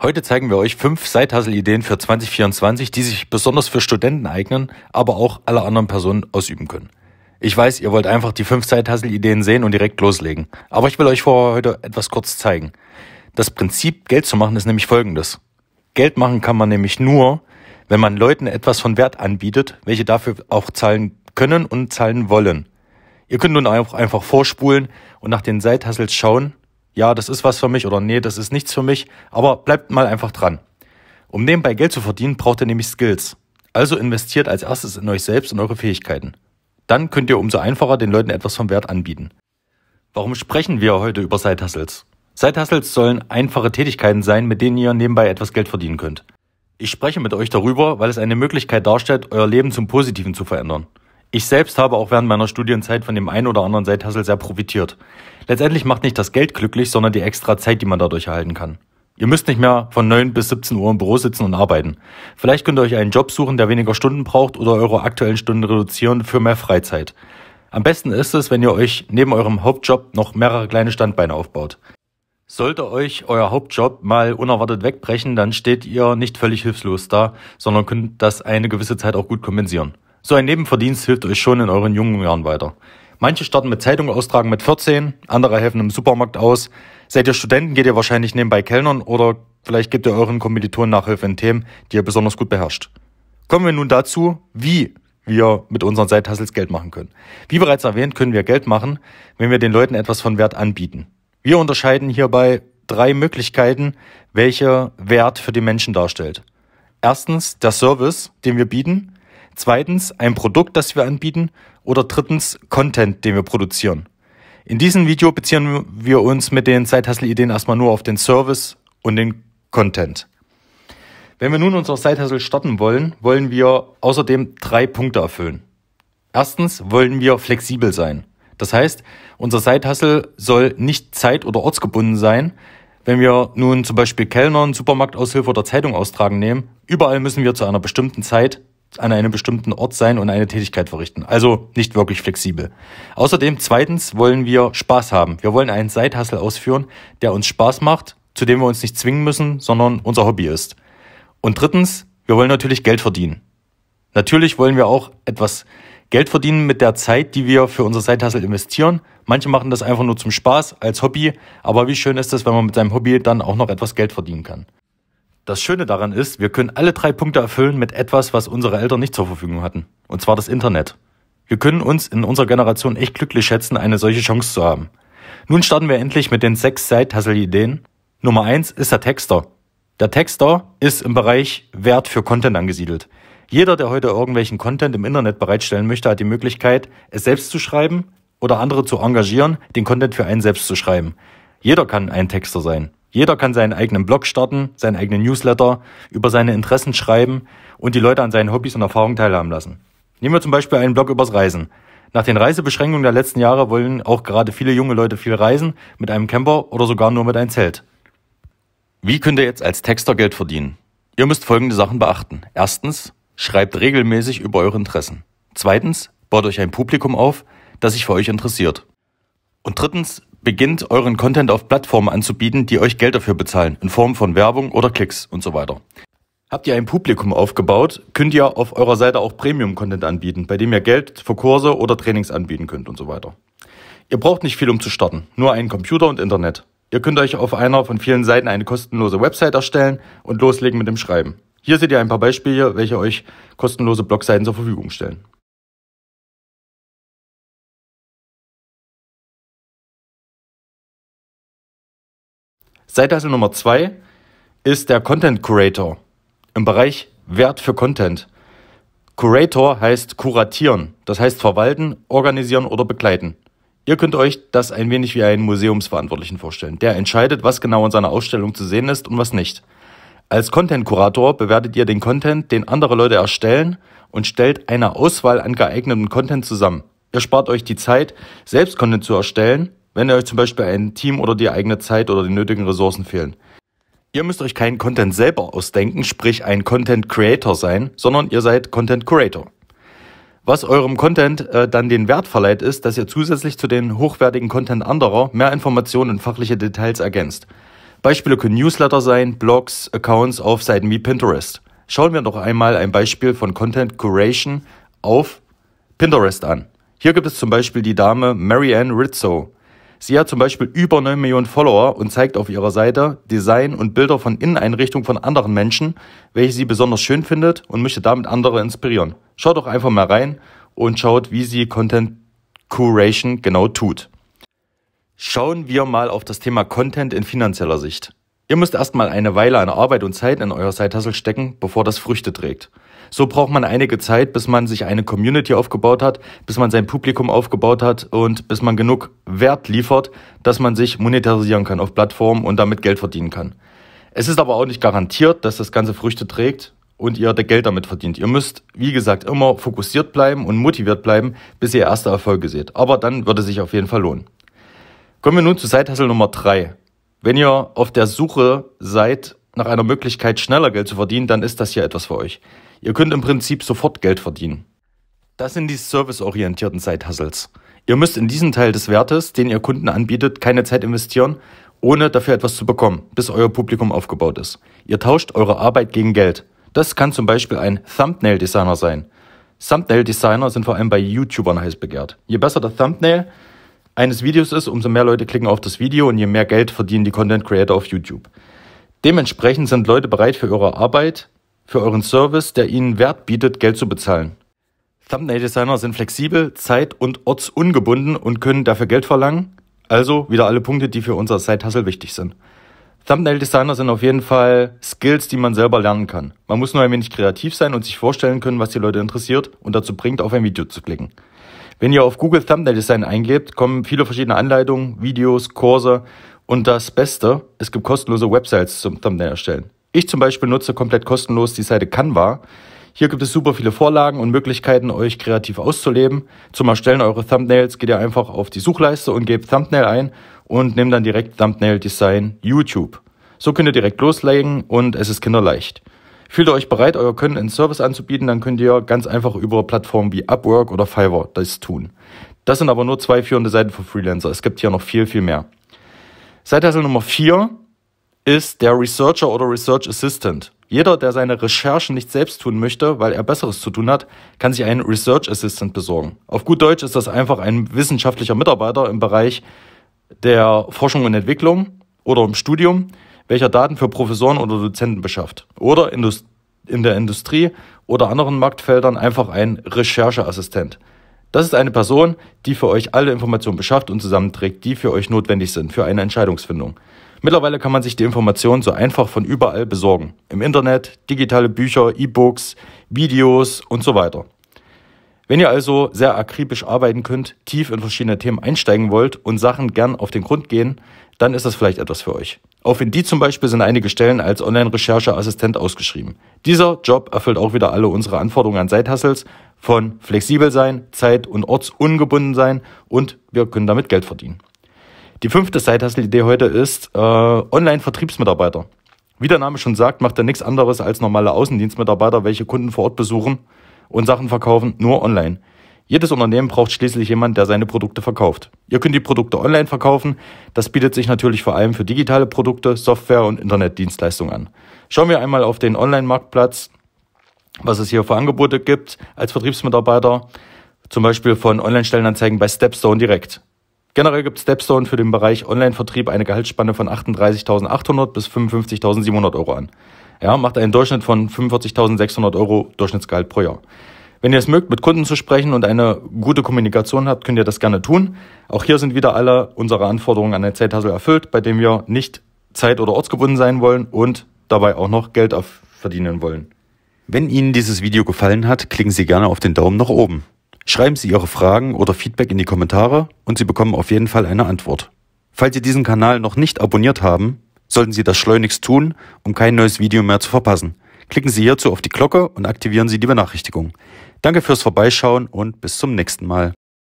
Heute zeigen wir euch fünf side ideen für 2024, die sich besonders für Studenten eignen, aber auch alle anderen Personen ausüben können. Ich weiß, ihr wollt einfach die fünf side ideen sehen und direkt loslegen. Aber ich will euch vorher heute etwas kurz zeigen. Das Prinzip, Geld zu machen, ist nämlich folgendes. Geld machen kann man nämlich nur, wenn man Leuten etwas von Wert anbietet, welche dafür auch zahlen können und zahlen wollen. Ihr könnt nun auch einfach vorspulen und nach den side schauen, ja, das ist was für mich oder nee, das ist nichts für mich, aber bleibt mal einfach dran. Um nebenbei Geld zu verdienen, braucht ihr nämlich Skills. Also investiert als erstes in euch selbst und eure Fähigkeiten. Dann könnt ihr umso einfacher den Leuten etwas vom Wert anbieten. Warum sprechen wir heute über Sidehustles? Sidehustles sollen einfache Tätigkeiten sein, mit denen ihr nebenbei etwas Geld verdienen könnt. Ich spreche mit euch darüber, weil es eine Möglichkeit darstellt, euer Leben zum Positiven zu verändern. Ich selbst habe auch während meiner Studienzeit von dem einen oder anderen Seithassel sehr profitiert. Letztendlich macht nicht das Geld glücklich, sondern die extra Zeit, die man dadurch erhalten kann. Ihr müsst nicht mehr von 9 bis 17 Uhr im Büro sitzen und arbeiten. Vielleicht könnt ihr euch einen Job suchen, der weniger Stunden braucht oder eure aktuellen Stunden reduzieren für mehr Freizeit. Am besten ist es, wenn ihr euch neben eurem Hauptjob noch mehrere kleine Standbeine aufbaut. Sollte euch euer Hauptjob mal unerwartet wegbrechen, dann steht ihr nicht völlig hilflos da, sondern könnt das eine gewisse Zeit auch gut kompensieren. So ein Nebenverdienst hilft euch schon in euren jungen Jahren weiter. Manche starten mit Zeitung austragen mit 14, andere helfen im Supermarkt aus. Seid ihr Studenten, geht ihr wahrscheinlich nebenbei Kellnern oder vielleicht gebt ihr euren Kommilitonen Nachhilfe in Themen, die ihr besonders gut beherrscht. Kommen wir nun dazu, wie wir mit unseren Seithustles Geld machen können. Wie bereits erwähnt, können wir Geld machen, wenn wir den Leuten etwas von Wert anbieten. Wir unterscheiden hierbei drei Möglichkeiten, welche Wert für die Menschen darstellt. Erstens der Service, den wir bieten zweitens ein Produkt, das wir anbieten oder drittens Content, den wir produzieren. In diesem Video beziehen wir uns mit den side ideen erstmal nur auf den Service und den Content. Wenn wir nun unser side starten wollen, wollen wir außerdem drei Punkte erfüllen. Erstens wollen wir flexibel sein. Das heißt, unser side soll nicht zeit- oder ortsgebunden sein, wenn wir nun zum Beispiel Kellnern, Supermarktaushilfe oder Zeitung austragen nehmen, überall müssen wir zu einer bestimmten Zeit an einem bestimmten Ort sein und eine Tätigkeit verrichten. Also nicht wirklich flexibel. Außerdem zweitens wollen wir Spaß haben. Wir wollen einen Seithassel ausführen, der uns Spaß macht, zu dem wir uns nicht zwingen müssen, sondern unser Hobby ist. Und drittens, wir wollen natürlich Geld verdienen. Natürlich wollen wir auch etwas Geld verdienen mit der Zeit, die wir für unser Seithassel investieren. Manche machen das einfach nur zum Spaß, als Hobby, aber wie schön ist es, wenn man mit seinem Hobby dann auch noch etwas Geld verdienen kann. Das Schöne daran ist, wir können alle drei Punkte erfüllen mit etwas, was unsere Eltern nicht zur Verfügung hatten. Und zwar das Internet. Wir können uns in unserer Generation echt glücklich schätzen, eine solche Chance zu haben. Nun starten wir endlich mit den sechs Side-Hustle-Ideen. Nummer eins ist der Texter. Der Texter ist im Bereich Wert für Content angesiedelt. Jeder, der heute irgendwelchen Content im Internet bereitstellen möchte, hat die Möglichkeit, es selbst zu schreiben oder andere zu engagieren, den Content für einen selbst zu schreiben. Jeder kann ein Texter sein. Jeder kann seinen eigenen Blog starten, seinen eigenen Newsletter, über seine Interessen schreiben und die Leute an seinen Hobbys und Erfahrungen teilhaben lassen. Nehmen wir zum Beispiel einen Blog übers Reisen. Nach den Reisebeschränkungen der letzten Jahre wollen auch gerade viele junge Leute viel reisen, mit einem Camper oder sogar nur mit einem Zelt. Wie könnt ihr jetzt als Texter Geld verdienen? Ihr müsst folgende Sachen beachten. Erstens, schreibt regelmäßig über eure Interessen. Zweitens, baut euch ein Publikum auf, das sich für euch interessiert. Und drittens, beginnt, euren Content auf Plattformen anzubieten, die euch Geld dafür bezahlen, in Form von Werbung oder Klicks und so weiter. Habt ihr ein Publikum aufgebaut, könnt ihr auf eurer Seite auch Premium-Content anbieten, bei dem ihr Geld für Kurse oder Trainings anbieten könnt und so weiter. Ihr braucht nicht viel, um zu starten, nur einen Computer und Internet. Ihr könnt euch auf einer von vielen Seiten eine kostenlose Website erstellen und loslegen mit dem Schreiben. Hier seht ihr ein paar Beispiele, welche euch kostenlose Blogseiten zur Verfügung stellen. Seiteisen Nummer zwei ist der Content Curator im Bereich Wert für Content. Curator heißt kuratieren, das heißt verwalten, organisieren oder begleiten. Ihr könnt euch das ein wenig wie einen Museumsverantwortlichen vorstellen, der entscheidet, was genau in seiner Ausstellung zu sehen ist und was nicht. Als content Curator bewertet ihr den Content, den andere Leute erstellen und stellt eine Auswahl an geeignetem Content zusammen. Ihr spart euch die Zeit, selbst Content zu erstellen wenn euch zum Beispiel ein Team oder die eigene Zeit oder die nötigen Ressourcen fehlen. Ihr müsst euch keinen Content selber ausdenken, sprich ein Content Creator sein, sondern ihr seid Content Curator. Was eurem Content äh, dann den Wert verleiht, ist, dass ihr zusätzlich zu den hochwertigen Content anderer mehr Informationen und fachliche Details ergänzt. Beispiele können Newsletter sein, Blogs, Accounts auf Seiten wie Pinterest. Schauen wir doch einmal ein Beispiel von Content Curation auf Pinterest an. Hier gibt es zum Beispiel die Dame Marianne Rizzo, Sie hat zum Beispiel über 9 Millionen Follower und zeigt auf ihrer Seite Design und Bilder von Inneneinrichtungen von anderen Menschen, welche sie besonders schön findet und möchte damit andere inspirieren. Schaut doch einfach mal rein und schaut, wie sie Content Curation genau tut. Schauen wir mal auf das Thema Content in finanzieller Sicht. Ihr müsst erstmal eine Weile an Arbeit und Zeit in euer Side stecken, bevor das Früchte trägt. So braucht man einige Zeit, bis man sich eine Community aufgebaut hat, bis man sein Publikum aufgebaut hat und bis man genug Wert liefert, dass man sich monetarisieren kann auf Plattformen und damit Geld verdienen kann. Es ist aber auch nicht garantiert, dass das Ganze Früchte trägt und ihr Geld damit verdient. Ihr müsst, wie gesagt, immer fokussiert bleiben und motiviert bleiben, bis ihr erste Erfolge seht. Aber dann würde es sich auf jeden Fall lohnen. Kommen wir nun zu Seithassel Nummer drei. Wenn ihr auf der Suche seid nach einer Möglichkeit, schneller Geld zu verdienen, dann ist das hier etwas für euch. Ihr könnt im Prinzip sofort Geld verdienen. Das sind die serviceorientierten Side-Hustles. Ihr müsst in diesen Teil des Wertes, den ihr Kunden anbietet, keine Zeit investieren, ohne dafür etwas zu bekommen, bis euer Publikum aufgebaut ist. Ihr tauscht eure Arbeit gegen Geld. Das kann zum Beispiel ein Thumbnail-Designer sein. Thumbnail-Designer sind vor allem bei YouTubern heiß begehrt. Je besser der Thumbnail eines Videos ist, umso mehr Leute klicken auf das Video und je mehr Geld verdienen die Content Creator auf YouTube. Dementsprechend sind Leute bereit für eure Arbeit, für euren Service, der ihnen Wert bietet, Geld zu bezahlen. Thumbnail-Designer sind flexibel, zeit- und ortsungebunden und können dafür Geld verlangen. Also wieder alle Punkte, die für unser Side-Hustle wichtig sind. Thumbnail-Designer sind auf jeden Fall Skills, die man selber lernen kann. Man muss nur ein wenig kreativ sein und sich vorstellen können, was die Leute interessiert und dazu bringt, auf ein Video zu klicken. Wenn ihr auf Google Thumbnail Design eingebt, kommen viele verschiedene Anleitungen, Videos, Kurse und das Beste, es gibt kostenlose Websites zum Thumbnail erstellen. Ich zum Beispiel nutze komplett kostenlos die Seite Canva. Hier gibt es super viele Vorlagen und Möglichkeiten, euch kreativ auszuleben. Zum Erstellen eurer Thumbnails geht ihr einfach auf die Suchleiste und gebt Thumbnail ein und nehmt dann direkt Thumbnail Design YouTube. So könnt ihr direkt loslegen und es ist kinderleicht. Fühlt ihr euch bereit, euer Können in Service anzubieten, dann könnt ihr ganz einfach über Plattformen wie Upwork oder Fiverr das tun. Das sind aber nur zwei führende Seiten für Freelancer. Es gibt hier noch viel, viel mehr. Side-Hustle Nummer 4 ist der Researcher oder Research Assistant. Jeder, der seine Recherchen nicht selbst tun möchte, weil er Besseres zu tun hat, kann sich einen Research Assistant besorgen. Auf gut Deutsch ist das einfach ein wissenschaftlicher Mitarbeiter im Bereich der Forschung und Entwicklung oder im Studium, welcher Daten für Professoren oder Dozenten beschafft. Oder in der Industrie oder anderen Marktfeldern einfach ein Rechercheassistent. Das ist eine Person, die für euch alle Informationen beschafft und zusammenträgt, die für euch notwendig sind für eine Entscheidungsfindung. Mittlerweile kann man sich die Informationen so einfach von überall besorgen. Im Internet, digitale Bücher, E-Books, Videos und so weiter. Wenn ihr also sehr akribisch arbeiten könnt, tief in verschiedene Themen einsteigen wollt und Sachen gern auf den Grund gehen, dann ist das vielleicht etwas für euch. Auf Indeed zum Beispiel sind einige Stellen als Online-Rechercheassistent ausgeschrieben. Dieser Job erfüllt auch wieder alle unsere Anforderungen an Seithustles von flexibel sein, zeit- und ortsungebunden sein und wir können damit Geld verdienen. Die fünfte Side-Hustle-Idee heute ist äh, Online-Vertriebsmitarbeiter. Wie der Name schon sagt, macht er nichts anderes als normale Außendienstmitarbeiter, welche Kunden vor Ort besuchen und Sachen verkaufen, nur online. Jedes Unternehmen braucht schließlich jemanden, der seine Produkte verkauft. Ihr könnt die Produkte online verkaufen. Das bietet sich natürlich vor allem für digitale Produkte, Software und Internetdienstleistungen an. Schauen wir einmal auf den Online-Marktplatz was es hier für Angebote gibt als Vertriebsmitarbeiter, zum Beispiel von Online-Stellenanzeigen bei Stepstone direkt. Generell gibt Stepstone für den Bereich Online-Vertrieb eine Gehaltsspanne von 38.800 bis 55.700 Euro an. Ja, macht einen Durchschnitt von 45.600 Euro Durchschnittsgehalt pro Jahr. Wenn ihr es mögt, mit Kunden zu sprechen und eine gute Kommunikation habt, könnt ihr das gerne tun. Auch hier sind wieder alle unsere Anforderungen an den Zeithassel erfüllt, bei dem wir nicht zeit- oder ortsgebunden sein wollen und dabei auch noch Geld verdienen wollen. Wenn Ihnen dieses Video gefallen hat, klicken Sie gerne auf den Daumen nach oben. Schreiben Sie Ihre Fragen oder Feedback in die Kommentare und Sie bekommen auf jeden Fall eine Antwort. Falls Sie diesen Kanal noch nicht abonniert haben, sollten Sie das schleunigst tun, um kein neues Video mehr zu verpassen. Klicken Sie hierzu auf die Glocke und aktivieren Sie die Benachrichtigung. Danke fürs Vorbeischauen und bis zum nächsten Mal.